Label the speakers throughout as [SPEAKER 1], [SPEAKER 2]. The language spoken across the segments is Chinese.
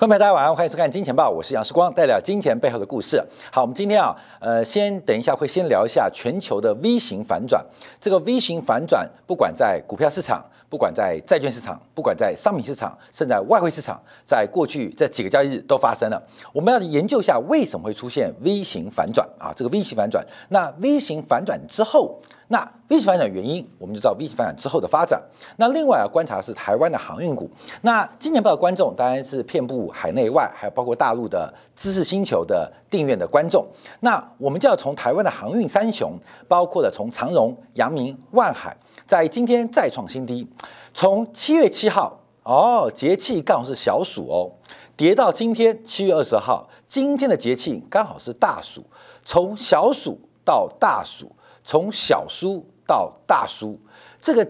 [SPEAKER 1] 观众朋友大家晚上好，欢迎收看《金钱报》，我是杨世光，带来金钱背后的故事。好，我们今天啊，呃，先等一下会先聊一下全球的 V 型反转。这个 V 型反转，不管在股票市场，不管在债券市场，不管在商品市场，甚至外汇市场，在过去这几个交易日都发生了。我们要研究一下为什么会出现 V 型反转啊？这个 V 型反转，那 V 型反转之后。那 V 型反转原因，我们就知道 V 型反转之后的发展。那另外要观察是台湾的航运股。那今年报的观众当然是遍布海内外，还有包括大陆的知识星球的订阅的观众。那我们就要从台湾的航运三雄，包括了从长荣、阳明、万海，在今天再创新低。从七月七号哦，节气刚好是小暑哦，跌到今天七月二十号，今天的节气刚好是大暑，从小暑到大暑。从小输到大输，这个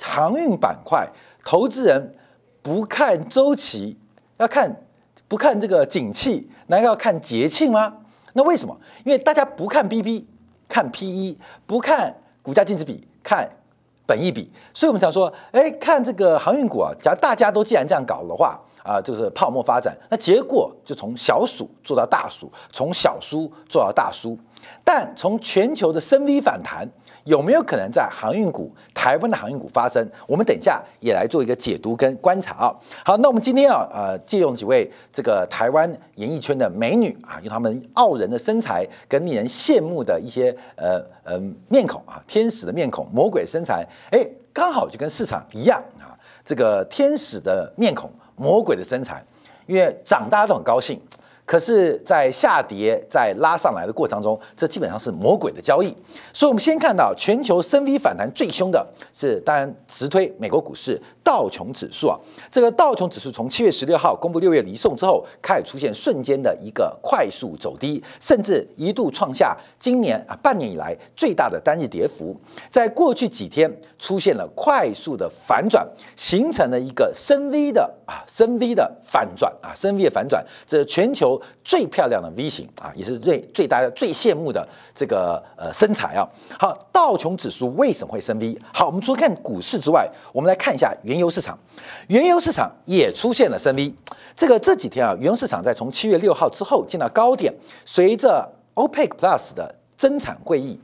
[SPEAKER 1] 航运板块投资人不看周期，要看不看这个景气，道要看节庆吗？那为什么？因为大家不看 B B，看 P E，不看股价净值比，看本益比。所以我们想说，哎，看这个航运股啊，假如大家都既然这样搞的话啊，就是泡沫发展，那结果就从小鼠做到大鼠，从小输做到大输。但从全球的升 V 反弹，有没有可能在航运股、台湾的航运股发生？我们等一下也来做一个解读跟观察啊。好，那我们今天啊，呃，借用几位这个台湾演艺圈的美女啊，用她们傲人的身材跟令人羡慕的一些呃呃面孔啊，天使的面孔，魔鬼身材，哎，刚好就跟市场一样啊，这个天使的面孔，魔鬼的身材，因为长大都很高兴。可是，在下跌、在拉上来的过程当中，这基本上是魔鬼的交易。所以，我们先看到全球深 V 反弹最凶的是，当然直推美国股市。道琼指数啊，这个道琼指数从七月十六号公布六月离送之后，开始出现瞬间的一个快速走低，甚至一度创下今年啊半年以来最大的单日跌幅。在过去几天出现了快速的反转，形成了一个升 V 的啊升 V 的反转啊升 V 的反转，这是全球最漂亮的 V 型啊，也是最最大家最羡慕的这个呃身材啊。好，道琼指数为什么会升 V？好，我们除了看股市之外，我们来看一下原。油市场，原油市场也出现了升 V。这个这几天啊，原油市场在从七月六号之后进到高点，随着 OPEC Plus 的增产会议，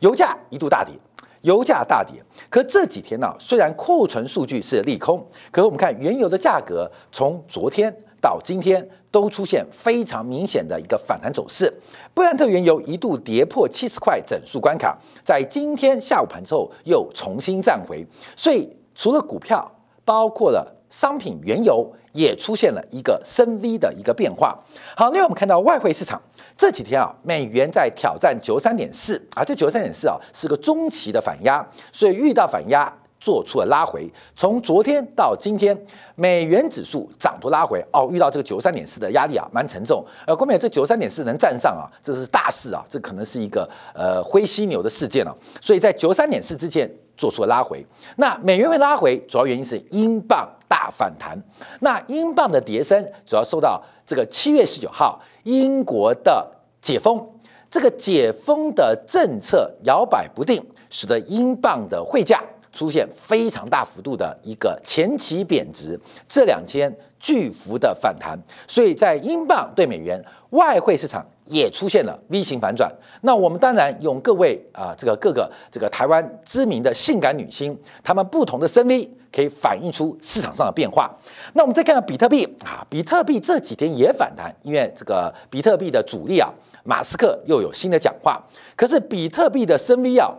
[SPEAKER 1] 油价一度大跌。油价大跌，可这几天呢，虽然库存数据是利空，可我们看原油的价格从昨天到今天都出现非常明显的一个反弹走势。布兰特原油一度跌破七十块整数关卡，在今天下午盘之后又重新站回，所以。除了股票，包括了商品、原油，也出现了一个升 V 的一个变化。好，另外我们看到外汇市场这几天啊，美元在挑战九三点四啊，这九三点四啊是个中期的反压，所以遇到反压做出了拉回。从昨天到今天，美元指数涨幅拉回哦，遇到这个九三点四的压力啊，蛮沉重。呃，关美，这九三点四能站上啊，这是大事啊，这可能是一个呃灰犀牛的事件了。所以在九三点四之前。做出了拉回，那美元会拉回，主要原因是英镑大反弹。那英镑的跌升，主要受到这个七月十九号英国的解封，这个解封的政策摇摆不定，使得英镑的汇价。出现非常大幅度的一个前期贬值，这两天巨幅的反弹，所以在英镑对美元外汇市场也出现了 V 型反转。那我们当然用各位啊，这个各个这个台湾知名的性感女星，她们不同的身威可以反映出市场上的变化。那我们再看看比特币啊，比特币这几天也反弹，因为这个比特币的主力啊，马斯克又有新的讲话，可是比特币的身威啊。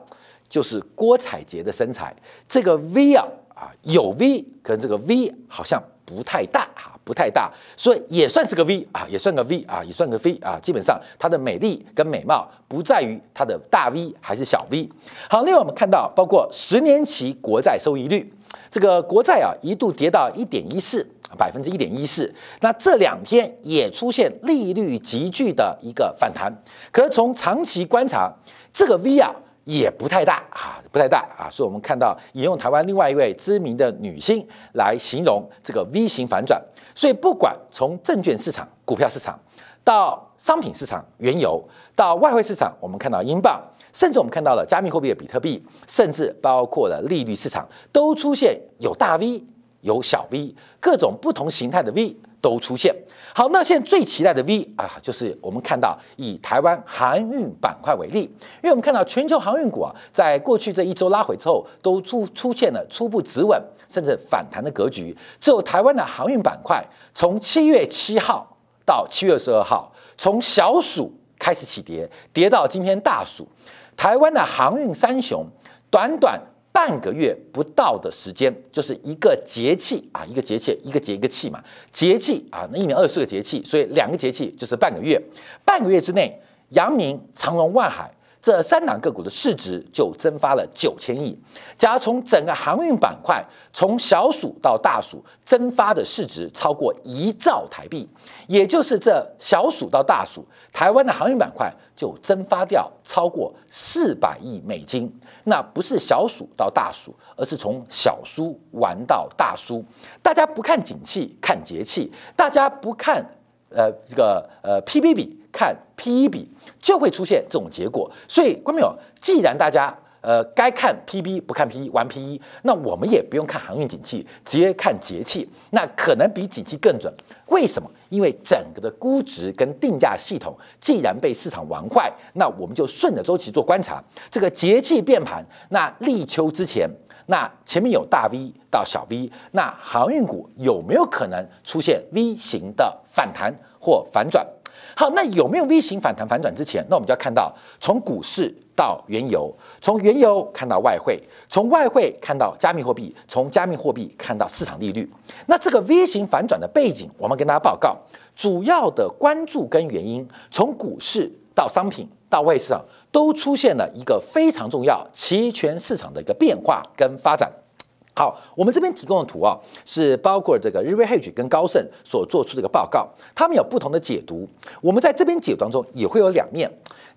[SPEAKER 1] 就是郭采洁的身材，这个 V 啊啊有 V，跟这个 V 好像不太大啊，不太大，所以也算是个 V 啊，也算个 V 啊，也算个 V 啊。基本上她的美丽跟美貌不在于她的大 V 还是小 V。好，另外我们看到，包括十年期国债收益率，这个国债啊一度跌到一点一四百分之一点一四，那这两天也出现利率急剧的一个反弹。可是从长期观察，这个 V 啊。也不太大啊，不太大啊，所以我们看到引用台湾另外一位知名的女星来形容这个 V 型反转。所以不管从证券市场、股票市场，到商品市场、原油，到外汇市场，我们看到英镑，甚至我们看到了加密货币的比特币，甚至包括了利率市场，都出现有大 V，有小 V，各种不同形态的 V。都出现好，那现在最期待的 V 啊，就是我们看到以台湾航运板块为例，因为我们看到全球航运股啊，在过去这一周拉回之后，都出出现了初步止稳甚至反弹的格局。最有台湾的航运板块从七月七号到七月十二号，从小暑开始起跌，跌到今天大暑，台湾的航运三雄，短短。半个月不到的时间，就是一个节气啊，一个节气，一个节一个气嘛。节气啊，那一年二十四个节气，所以两个节气就是半个月。半个月之内，阳明、长龙、万海。这三档个股的市值就蒸发了九千亿。假如从整个航运板块，从小鼠到大鼠蒸发的市值超过一兆台币，也就是这小鼠到大鼠，台湾的航运板块就蒸发掉超过四百亿美金。那不是小鼠到大鼠，而是从小鼠玩到大鼠。大家不看景气，看节气。大家不看呃这个呃 P B 比。看 P/E 比就会出现这种结果，所以观众朋友，既然大家呃该看 P/B 不看 P/E 玩 P/E，那我们也不用看航运景气，直接看节气，那可能比景气更准。为什么？因为整个的估值跟定价系统既然被市场玩坏，那我们就顺着周期做观察。这个节气变盘，那立秋之前，那前面有大 V 到小 V，那航运股有没有可能出现 V 型的反弹或反转？好，那有没有 V 型反弹反转之前，那我们就要看到，从股市到原油，从原油看到外汇，从外汇看到加密货币，从加密货币看到市场利率。那这个 V 型反转的背景，我们跟大家报告，主要的关注跟原因，从股市到商品到外汇市场，都出现了一个非常重要期权市场的一个变化跟发展。好，我们这边提供的图啊，是包括这个瑞银 g e 跟高盛所做出的一个报告，他们有不同的解读。我们在这边解读当中也会有两面。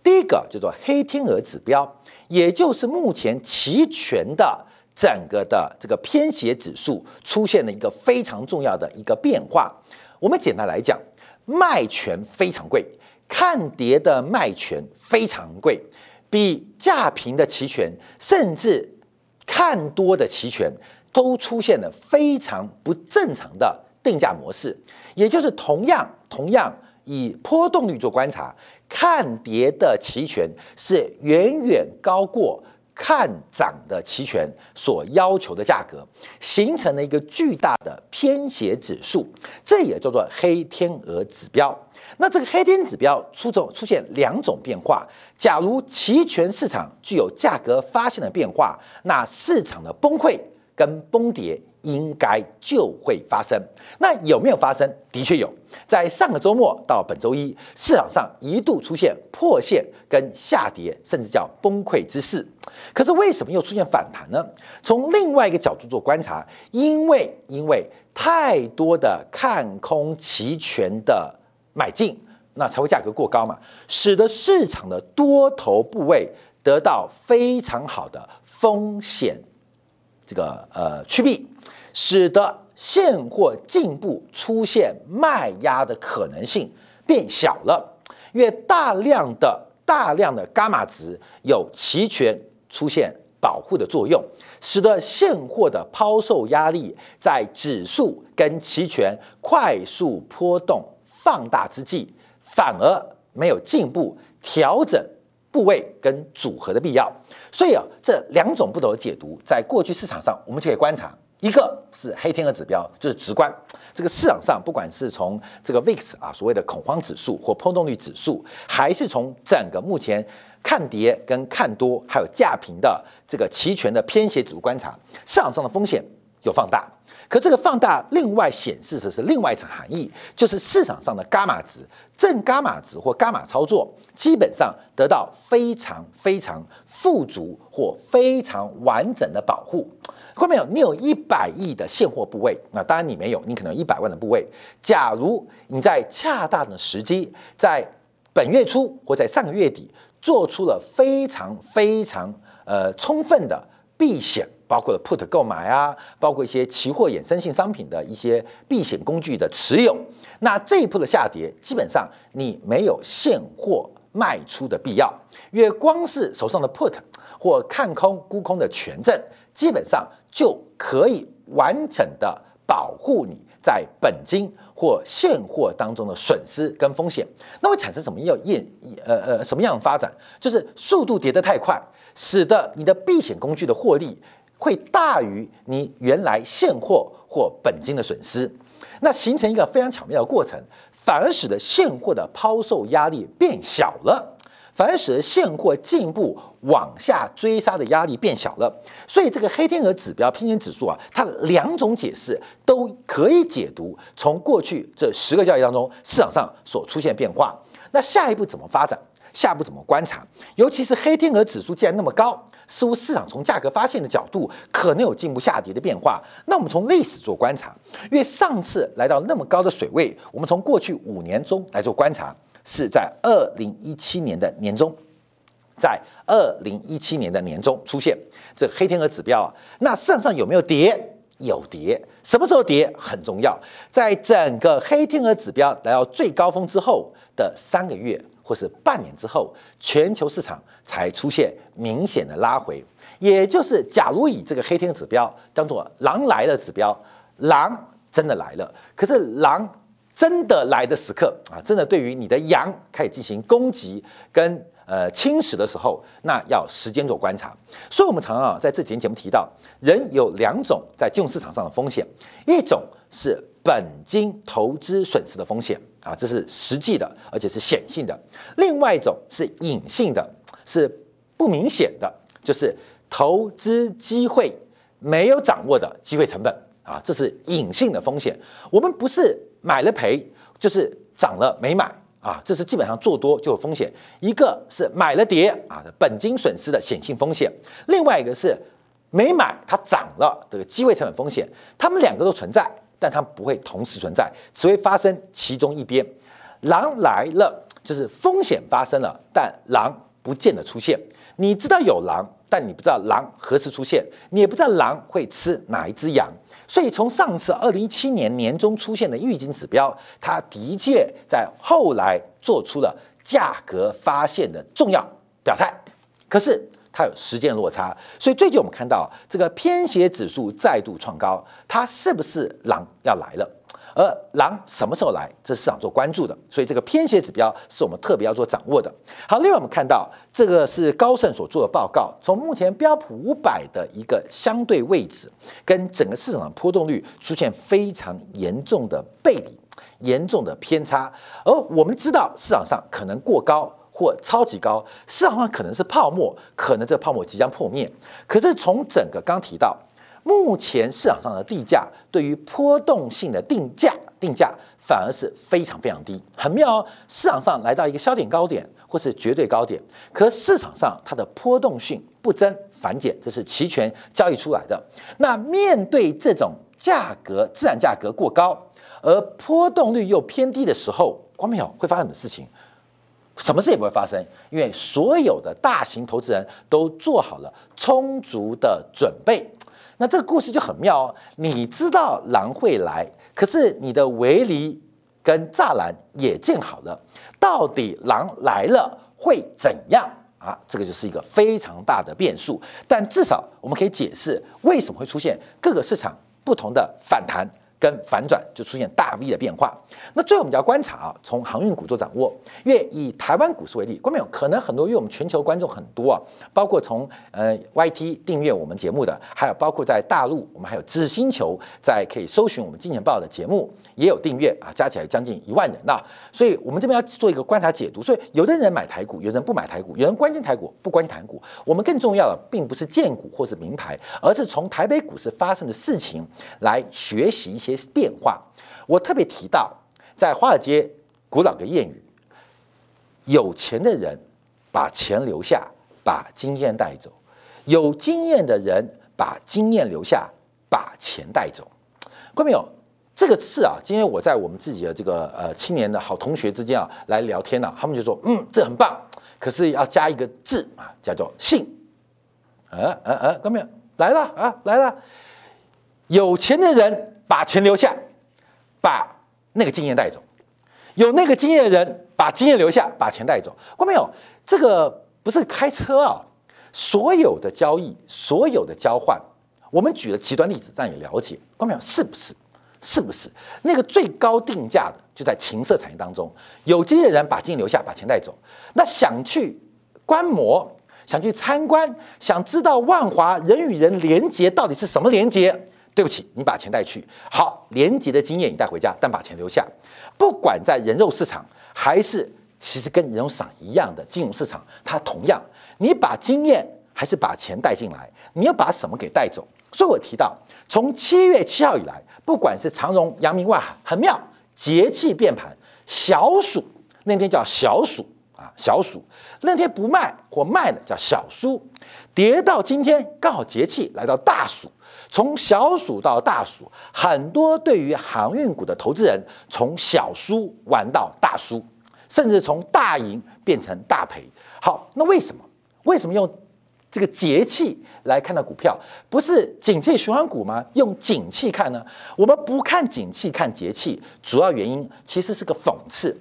[SPEAKER 1] 第一个叫做黑天鹅指标，也就是目前期全的整个的这个偏斜指数出现了一个非常重要的一个变化。我们简单来讲，卖权非常贵，看跌的卖权非常贵，比价平的期权甚至。看多的期权都出现了非常不正常的定价模式，也就是同样同样以波动率做观察，看跌的期权是远远高过看涨的期权所要求的价格，形成了一个巨大的偏斜指数，这也叫做黑天鹅指标。那这个黑天指标出种出现两种变化。假如期权市场具有价格发现的变化，那市场的崩溃跟崩跌应该就会发生。那有没有发生？的确有，在上个周末到本周一，市场上一度出现破线跟下跌，甚至叫崩溃之势。可是为什么又出现反弹呢？从另外一个角度做观察，因为因为太多的看空期权的。买进，那才会价格过高嘛，使得市场的多头部位得到非常好的风险这个呃去避，使得现货进一步出现卖压的可能性变小了，因为大量的大量的伽马值有期权出现保护的作用，使得现货的抛售压力在指数跟期权快速波动。放大之际，反而没有进步调整部位跟组合的必要。所以啊，这两种不同的解读，在过去市场上我们就可以观察：一个是黑天鹅指标，就是直观这个市场上，不管是从这个 VIX 啊所谓的恐慌指数或波动率指数，还是从整个目前看跌跟看多还有价平的这个齐全的偏斜指数观察，市场上的风险有放大。可这个放大另外显示的是另外一层含义，就是市场上的伽马值正伽马值或伽马操作，基本上得到非常非常富足或非常完整的保护。后面有你有一百亿的现货部位，那当然你没有，你可能一百万的部位。假如你在恰当的时机，在本月初或在上个月底做出了非常非常呃充分的避险。包括了 put 购买啊，包括一些期货衍生性商品的一些避险工具的持有，那这一波的下跌，基本上你没有现货卖出的必要，因为光是手上的 put 或看空沽空的权证，基本上就可以完整的保护你在本金或现货当中的损失跟风险。那会产生什么？要验呃呃什么样的发展？就是速度跌得太快，使得你的避险工具的获利。会大于你原来现货或本金的损失，那形成一个非常巧妙的过程，反而使得现货的抛售压力变小了，反而使得现货进一步往下追杀的压力变小了，所以这个黑天鹅指标、平见指数啊，它两种解释都可以解读。从过去这十个交易当中，市场上所出现变化，那下一步怎么发展？下步怎么观察？尤其是黑天鹅指数既然那么高，似乎市场从价格发现的角度可能有进一步下跌的变化。那我们从历史做观察，因为上次来到那么高的水位，我们从过去五年中来做观察，是在二零一七年的年中，在二零一七年的年中出现这黑天鹅指标啊。那市场上有没有跌？有跌，什么时候跌很重要。在整个黑天鹅指标来到最高峰之后的三个月。或是半年之后，全球市场才出现明显的拉回。也就是，假如以这个黑天鹅指标当做狼来了指标，狼真的来了。可是，狼真的来的时刻啊，真的对于你的羊开始进行攻击跟呃侵蚀的时候，那要时间做观察。所以，我们常常啊在几天节目提到，人有两种在金融市场上的风险，一种是本金投资损失的风险。啊，这是实际的，而且是显性的；另外一种是隐性的，是不明显的，就是投资机会没有掌握的机会成本啊，这是隐性的风险。我们不是买了赔，就是涨了没买啊，这是基本上做多就有风险。一个是买了跌啊，本金损失的显性风险；另外一个是没买它涨了这个机会成本风险，它们两个都存在。但它不会同时存在，只会发生其中一边。狼来了就是风险发生了，但狼不见得出现。你知道有狼，但你不知道狼何时出现，你也不知道狼会吃哪一只羊。所以从上次二零一七年年中出现的预警指标，它的确在后来做出了价格发现的重要表态。可是。它有时间落差，所以最近我们看到这个偏斜指数再度创高，它是不是狼要来了？而狼什么时候来，这是市场做关注的。所以这个偏斜指标是我们特别要做掌握的。好，另外我们看到这个是高盛所做的报告，从目前标普五百的一个相对位置跟整个市场的波动率出现非常严重的背离、严重的偏差，而我们知道市场上可能过高。或超级高，市场上可能是泡沫，可能这个泡沫即将破灭。可是从整个刚提到，目前市场上的地价对于波动性的定价，定价反而是非常非常低，很妙哦。市场上来到一个消点高点或是绝对高点，可市场上它的波动性不增反减，这是期权交易出来的。那面对这种价格自然价格过高，而波动率又偏低的时候，光妙会发生什么事情？什么事也不会发生，因为所有的大型投资人都做好了充足的准备。那这个故事就很妙哦，你知道狼会来，可是你的围篱跟栅栏也建好了，到底狼来了会怎样啊？这个就是一个非常大的变数。但至少我们可以解释为什么会出现各个市场不同的反弹。跟反转就出现大 V 的变化。那最后我们就要观察啊，从航运股做掌握，因为以台湾股市为例，有没有可能很多？因为我们全球观众很多啊，包括从呃 YT 订阅我们节目的，还有包括在大陆，我们还有知识星球在可以搜寻我们金钱报的节目也有订阅啊，加起来将近一万人呐。所以我们这边要做一个观察解读。所以有的人买台股，有人不买台股，有人关心台股，不关心台股。我们更重要的并不是荐股或是名牌，而是从台北股市发生的事情来学习一些。变化，我特别提到，在华尔街古老的谚语：有钱的人把钱留下，把经验带走；有经验的人把经验留下，把钱带走。观众朋友，这个字啊，今天我在我们自己的这个呃青年的好同学之间啊来聊天呢，他们就说：嗯，这很棒，可是要加一个字啊，叫做信。呃，呃哎，观众来了啊，来了，有钱的人。把钱留下，把那个经验带走。有那个经验的人，把经验留下，把钱带走。观没有，这个不是开车啊。所有的交易，所有的交换，我们举了极端例子让你了解。观没有，是不是？是不是？那个最高定价的就在情色产业当中。有经验的人把经验留下，把钱带走。那想去观摩，想去参观，想知道万华人与人连接到底是什么连接？对不起，你把钱带去好，廉洁的经验你带回家，但把钱留下。不管在人肉市场还是其实跟人肉市场一样的金融市场，它同样，你把经验还是把钱带进来，你要把什么给带走？所以我提到，从七月七号以来，不管是长荣、阳明海、很妙，节气变盘，小暑那天叫小暑啊，小暑那天不卖或卖的叫小暑，跌到今天刚好节气来到大暑。从小鼠到大鼠，很多对于航运股的投资人从小输玩到大输，甚至从大赢变成大赔。好，那为什么？为什么用这个节气来看到股票？不是景气循环股吗？用景气看呢？我们不看景气，看节气，主要原因其实是个讽刺。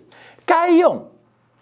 [SPEAKER 1] 该用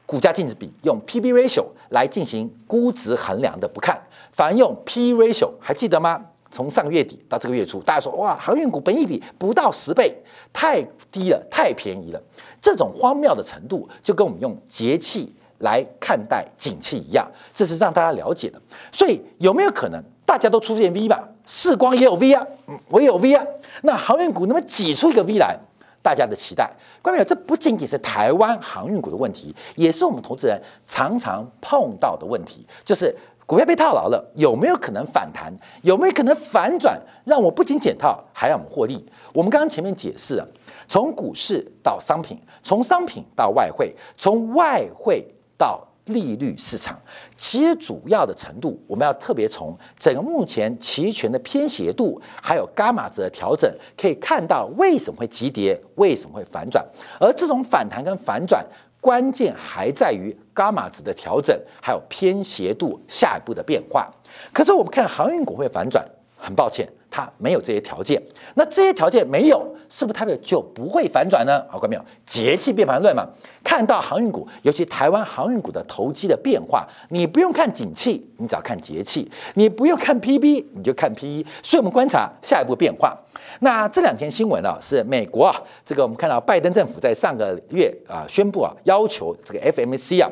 [SPEAKER 1] 股价净值比用 P/B ratio 来进行估值衡量的不看，凡用 P ratio 还记得吗？从上月底到这个月初，大家说哇，航运股本一比不到十倍，太低了，太便宜了。这种荒谬的程度，就跟我们用节气来看待景气一样，这是让大家了解的。所以有没有可能大家都出现 V 吧？世光也有 V 啊，我也有 V 啊。那航运股能不能挤出一个 V 来，大家的期待。关键这不仅仅是台湾航运股的问题，也是我们投资人常常碰到的问题，就是。股票被套牢了，有没有可能反弹？有没有可能反转，让我不仅减套，还让我们获利？我们刚刚前面解释了，从股市到商品，从商品到外汇，从外汇到利率市场，其实主要的程度，我们要特别从整个目前期权的偏斜度，还有伽马值的调整，可以看到为什么会急跌，为什么会反转，而这种反弹跟反转。关键还在于伽马值的调整，还有偏斜度下一步的变化。可是我们看航运股会反转，很抱歉。它没有这些条件，那这些条件没有，是不是它就就不会反转呢？好，看没有节气变盘论嘛？看到航运股，尤其台湾航运股的投机的变化，你不用看景气，你只要看节气，你不用看 P B，你就看 P E。所以我们观察下一步变化。那这两天新闻啊，是美国啊，这个我们看到拜登政府在上个月啊宣布啊，要求这个 F M C 啊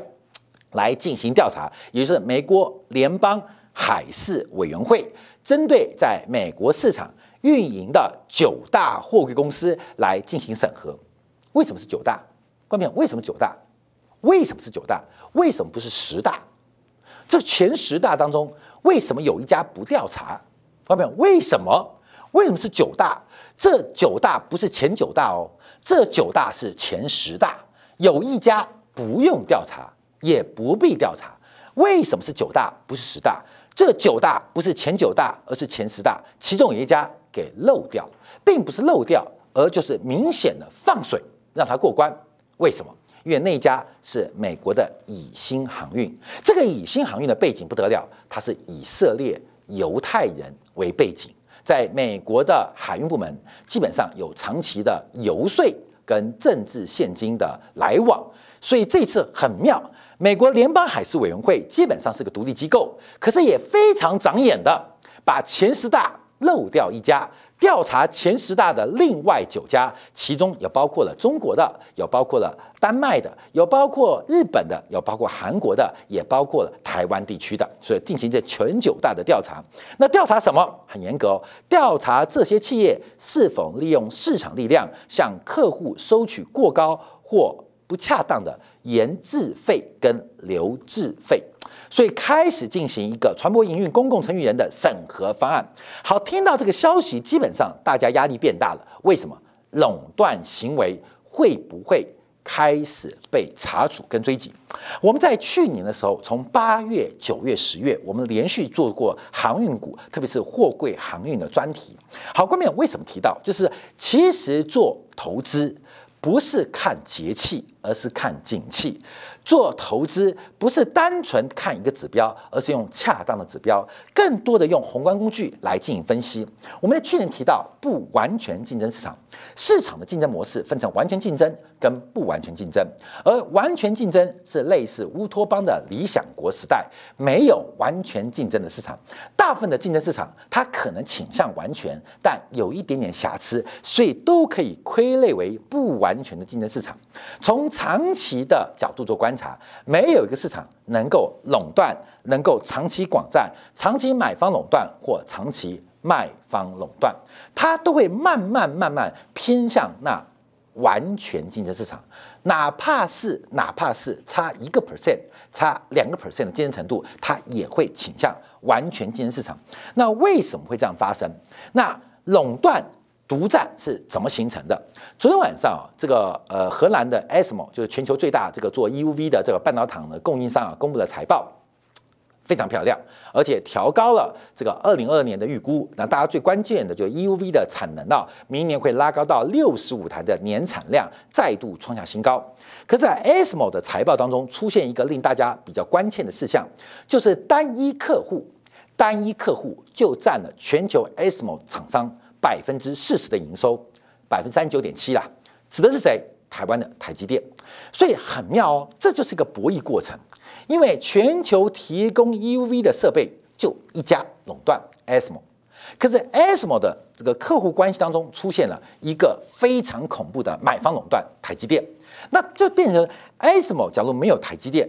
[SPEAKER 1] 来进行调查，也就是美国联邦海事委员会。针对在美国市场运营的九大货柜公司来进行审核，为什么是九大？方便？为什么九大？为什么是九大？为什么不是十大？这前十大当中，为什么有一家不调查？方便？为什么？为什么是九大？这九大不是前九大哦，这九大是前十大，有一家不用调查，也不必调查。为什么是九大，不是十大？这九大不是前九大，而是前十大，其中有一家给漏掉，并不是漏掉，而就是明显的放水让它过关。为什么？因为那家是美国的以新航运。这个以新航运的背景不得了，它是以色列犹太人为背景，在美国的海运部门基本上有长期的游说跟政治现金的来往，所以这次很妙。美国联邦海事委员会基本上是个独立机构，可是也非常长眼的，把前十大漏掉一家，调查前十大的另外九家，其中也包括了中国的，有包括了丹麦的，有包括日本的，有包括韩国的，也包括了台湾地区的，所以进行这全九大的调查。那调查什么？很严格，调查这些企业是否利用市场力量向客户收取过高或不恰当的。研制费跟留置费，所以开始进行一个船舶营运公共序员的审核方案。好，听到这个消息，基本上大家压力变大了。为什么？垄断行为会不会开始被查处跟追缉？我们在去年的时候，从八月、九月、十月，我们连续做过航运股，特别是货柜航运的专题。好，关面为什么提到？就是其实做投资。不是看节气，而是看景气。做投资不是单纯看一个指标，而是用恰当的指标，更多的用宏观工具来进行分析。我们在去年提到不完全竞争市场，市场的竞争模式分成完全竞争。跟不完全竞争，而完全竞争是类似乌托邦的理想国时代，没有完全竞争的市场。大部分的竞争市场，它可能倾向完全，但有一点点瑕疵，所以都可以归类为不完全的竞争市场。从长期的角度做观察，没有一个市场能够垄断，能够长期广占，长期买方垄断或长期卖方垄断，它都会慢慢慢慢偏向那。完全竞争市场，哪怕是哪怕是差一个 percent，差两个 percent 的竞争程度，它也会倾向完全竞争市场。那为什么会这样发生？那垄断独占是怎么形成的？昨天晚上啊，这个呃，荷兰的 ASML 就是全球最大这个做 EUV 的这个半导体的供应商啊，公布了财报。非常漂亮，而且调高了这个二零二年的预估。那大家最关键的就是 E U V 的产能啊，明年会拉高到六十五台的年产量，再度创下新高。可在 ASML 的财报当中出现一个令大家比较关切的事项，就是单一客户，单一客户就占了全球 ASML 厂商百分之四十的营收，百分之三十九点七啦。指的是谁？台湾的台积电。所以很妙哦，这就是一个博弈过程。因为全球提供 EUV 的设备就一家垄断 ASML，可是 ASML 的这个客户关系当中出现了一个非常恐怖的买方垄断，台积电。那这变成 ASML，假如没有台积电，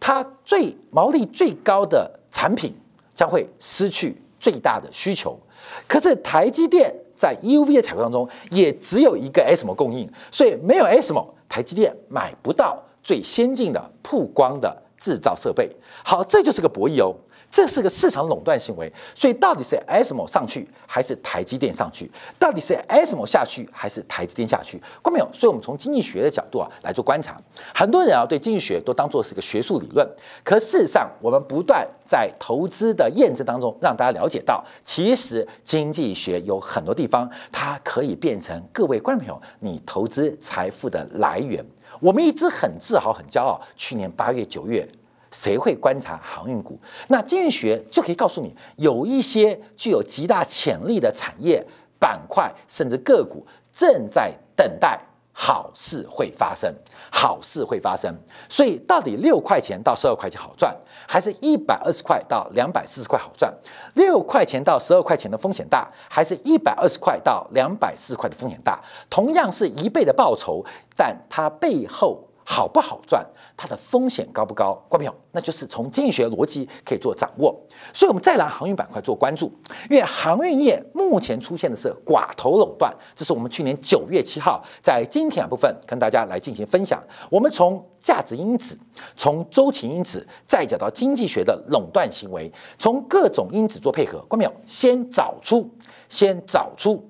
[SPEAKER 1] 它最毛利最高的产品将会失去最大的需求。可是台积电在 EUV 的采购当中也只有一个 ASML 供应，所以没有 ASML，台积电买不到最先进的曝光的。制造设备好，这就是个博弈哦，这是个市场垄断行为。所以，到底是 ASML 上去还是台积电上去？到底是 ASML 下去还是台积电下去？观众朋友，所以我们从经济学的角度啊来做观察。很多人啊对经济学都当做是个学术理论，可事实上，我们不断在投资的验证当中，让大家了解到，其实经济学有很多地方，它可以变成各位观众朋友你投资财富的来源。我们一直很自豪、很骄傲。去年八月、九月，谁会观察航运股？那经济学就可以告诉你，有一些具有极大潜力的产业板块，甚至个股正在等待。好事会发生，好事会发生。所以，到底六块钱到十二块钱好赚，还是一百二十块到两百四十块好赚？六块钱到十二块钱的风险大，还是一百二十块到两百四十块的风险大？同样是一倍的报酬，但它背后。好不好赚，它的风险高不高？关没有，那就是从经济学逻辑可以做掌握。所以，我们再拿航运板块做关注，因为航运业目前出现的是寡头垄断，这是我们去年九月七号在今天部分跟大家来进行分享。我们从价值因子，从周期因子，再讲到经济学的垄断行为，从各种因子做配合，关没有？先找出，先找出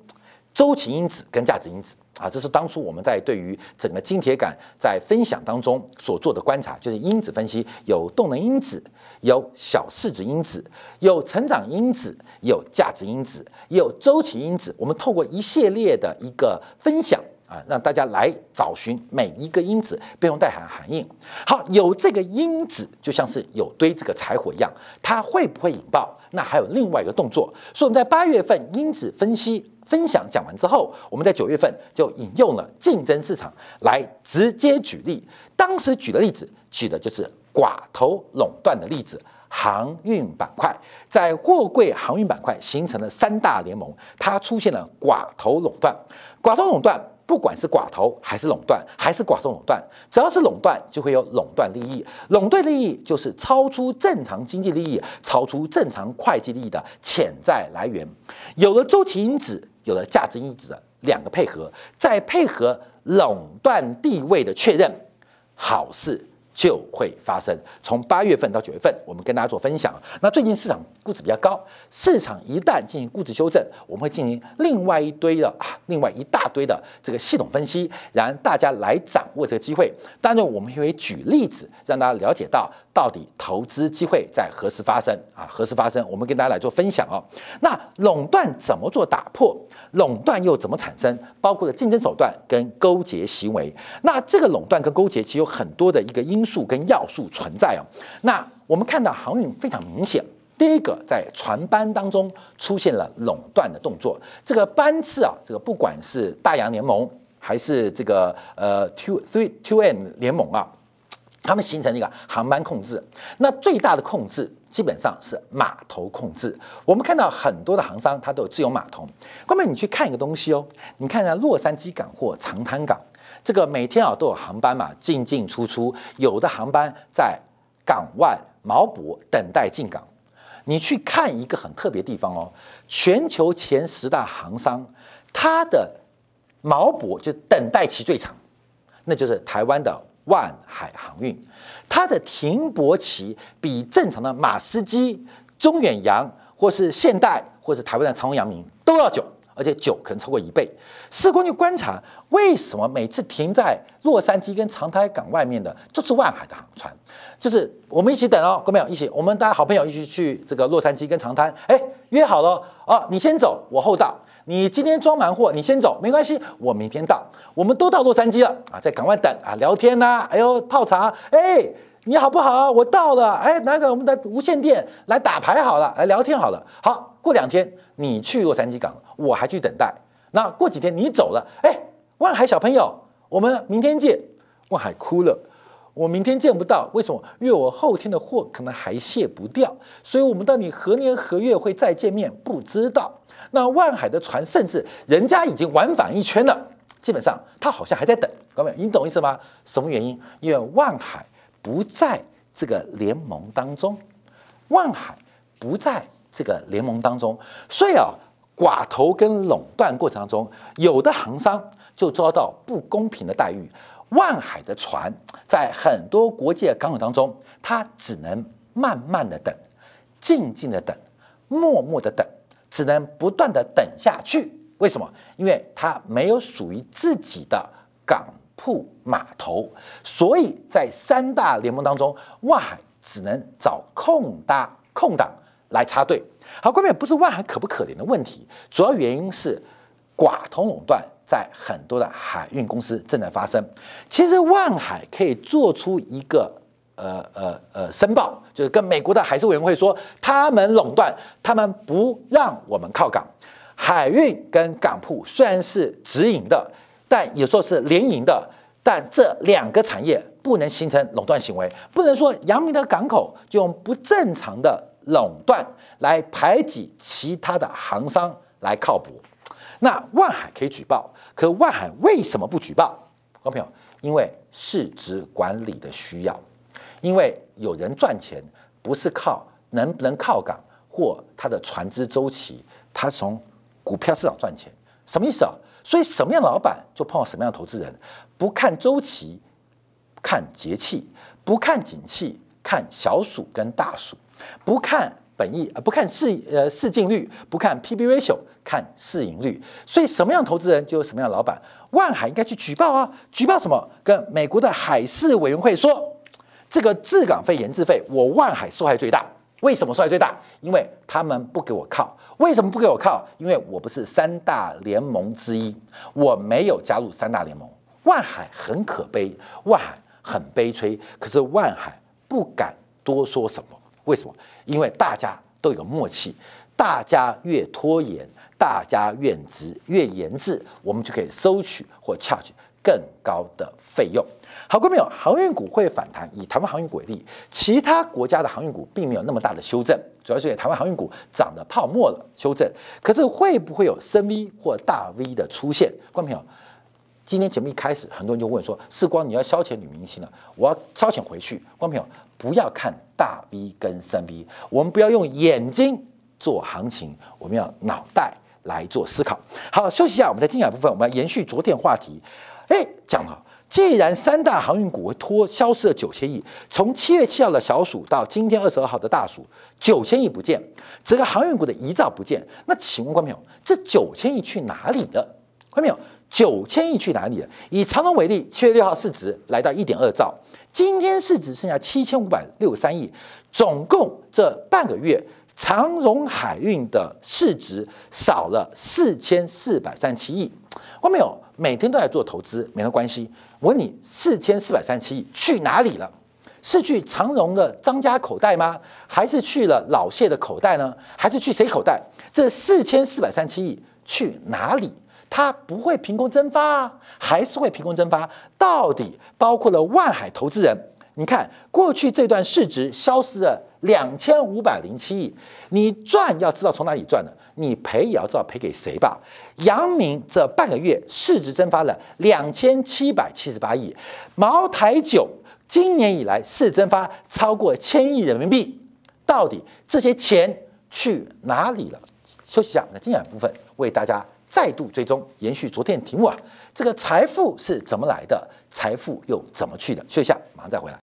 [SPEAKER 1] 周期因子跟价值因子。啊，这是当初我们在对于整个金铁杆在分享当中所做的观察，就是因子分析有动能因子，有小市值因子，有成长因子，有价值因子，有周期因子。我们透过一系列的一个分享啊，让大家来找寻每一个因子背后带含含义。好，有这个因子就像是有堆这个柴火一样，它会不会引爆？那还有另外一个动作，所以我们在八月份因子分析。分享讲完之后，我们在九月份就引用了竞争市场来直接举例。当时举的例子，举的就是寡头垄断的例子。航运板块在货柜航运板块形成了三大联盟，它出现了寡头垄断。寡头垄断，不管是寡头还是垄断，还是寡头垄断，只要是垄断，就会有垄断利益。垄断利益就是超出正常经济利益、超出正常会计利益的潜在来源。有了周期因子。有了价值因子的两个配合，再配合垄断地位的确认，好事就会发生。从八月份到九月份，我们跟大家做分享。那最近市场估值比较高，市场一旦进行估值修正，我们会进行另外一堆的啊，另外一大堆的这个系统分析，后大家来掌握这个机会。当然，我们也会举例子让大家了解到。到底投资机会在何时发生啊？何时发生？我们跟大家来做分享哦。那垄断怎么做打破？垄断又怎么产生？包括了竞争手段跟勾结行为。那这个垄断跟勾结其实有很多的一个因素跟要素存在哦。那我们看到航运非常明显，第一个在船班当中出现了垄断的动作。这个班次啊，这个不管是大洋联盟还是这个呃 two three two n 联盟啊。他们形成一个航班控制，那最大的控制基本上是码头控制。我们看到很多的航商，它都有自有码头。后面你去看一个东西哦，你看看下洛杉矶港或长滩港，这个每天啊都有航班嘛进进出出，有的航班在港外锚泊等待进港。你去看一个很特别地方哦，全球前十大航商，它的锚泊就等待期最长，那就是台湾的。万海航运，它的停泊期比正常的马士基、中远洋，或是现代，或是台湾的长荣、扬明都要久，而且久可能超过一倍。事工就观察，为什么每次停在洛杉矶跟长滩港外面的，就是万海的航船，就是我们一起等哦，各位一起，我们大家好朋友一起去这个洛杉矶跟长滩，哎，约好了哦，你先走，我后到。你今天装满货，你先走没关系，我明天到。我们都到洛杉矶了啊，在港湾等啊，聊天呐，哎呦，泡茶，哎，你好不好？我到了，哎，拿个我们的无线电来打牌好了，来聊天好了。好，过两天你去洛杉矶港，我还去等待。那过几天你走了，哎，万海小朋友，我们明天见。万海哭了，我明天见不到，为什么？因为我后天的货可能还卸不掉，所以我们到底何年何月会再见面，不知道。那万海的船甚至人家已经往返一圈了，基本上他好像还在等，各位，你懂意思吗？什么原因？因为万海不在这个联盟当中，万海不在这个联盟当中，所以啊，寡头跟垄断过程当中，有的行商就遭到不公平的待遇。万海的船在很多国的港口当中，他只能慢慢的等，静静的等，默默的等。只能不断的等下去，为什么？因为它没有属于自己的港铺码头，所以在三大联盟当中，万海只能找空搭空档来插队。好，关键不是万海可不可怜的问题，主要原因是寡头垄断在很多的海运公司正在发生。其实万海可以做出一个。呃呃呃，申报就是跟美国的海事委员会说，他们垄断，他们不让我们靠港。海运跟港铺虽然是直营的，但有时候是联营的，但这两个产业不能形成垄断行为，不能说阳明的港口就用不正常的垄断来排挤其他的行商来靠补。那万海可以举报，可万海为什么不举报？各位朋友，因为市值管理的需要。因为有人赚钱不是靠能不能靠港或他的船只周期，他从股票市场赚钱，什么意思啊？所以什么样的老板就碰到什么样的投资人，不看周期，看节气，不看景气，看小鼠跟大鼠，不看本益，不看市呃市净率，不看 P B ratio，看市盈率。所以什么样投资人就有什么样的老板。万海应该去举报啊！举报什么？跟美国的海事委员会说。这个治港费、研制费，我万海受害最大。为什么受害最大？因为他们不给我靠。为什么不给我靠？因为我不是三大联盟之一，我没有加入三大联盟。万海很可悲，万海很悲催。可是万海不敢多说什么。为什么？因为大家都有默契，大家越拖延，大家越值越研制，我们就可以收取或 charge 更高的费用。好，观众朋友，航运股会反弹。以台湾航运为例，其他国家的航运股并没有那么大的修正，主要是台湾航运股涨得泡沫了，修正。可是会不会有深 V 或大 V 的出现？观众朋友，今天节目一开始，很多人就问说：“世光你要消遣女明星了？”我要消遣回去。观众朋友，不要看大 V 跟深 V，我们不要用眼睛做行情，我们要脑袋来做思考。好，休息一下，我们在精彩部分，我们要延续昨天话题，哎，讲了。既然三大航运股拖消失了九千亿，从七月七号的小暑到今天二十二号的大暑，九千亿不见，这个航运股的一兆不见，那请问观众朋友，这九千亿去哪里了？观众朋友，九千亿去哪里了？以长荣为例，七月六号市值来到一点二兆，今天市值剩下七千五百六十三亿，总共这半个月，长荣海运的市值少了四千四百三十七亿。观众朋友，每天都在做投资，没有关系。问你四千四百三十七亿去哪里了？是去长荣的张家口袋吗？还是去了老谢的口袋呢？还是去谁口袋？这四千四百三十七亿去哪里？它不会凭空蒸发啊，还是会凭空蒸发？到底包括了万海投资人？你看过去这段市值消失了两千五百零七亿，你赚要知道从哪里赚的。你赔也要知道赔给谁吧。阳明这半个月市值蒸发了两千七百七十八亿，茅台酒今年以来市值蒸发超过千亿人民币，到底这些钱去哪里了？休息一下，那精彩部分为大家再度追踪，延续昨天的题目啊，这个财富是怎么来的？财富又怎么去的？休息一下，马上再回来。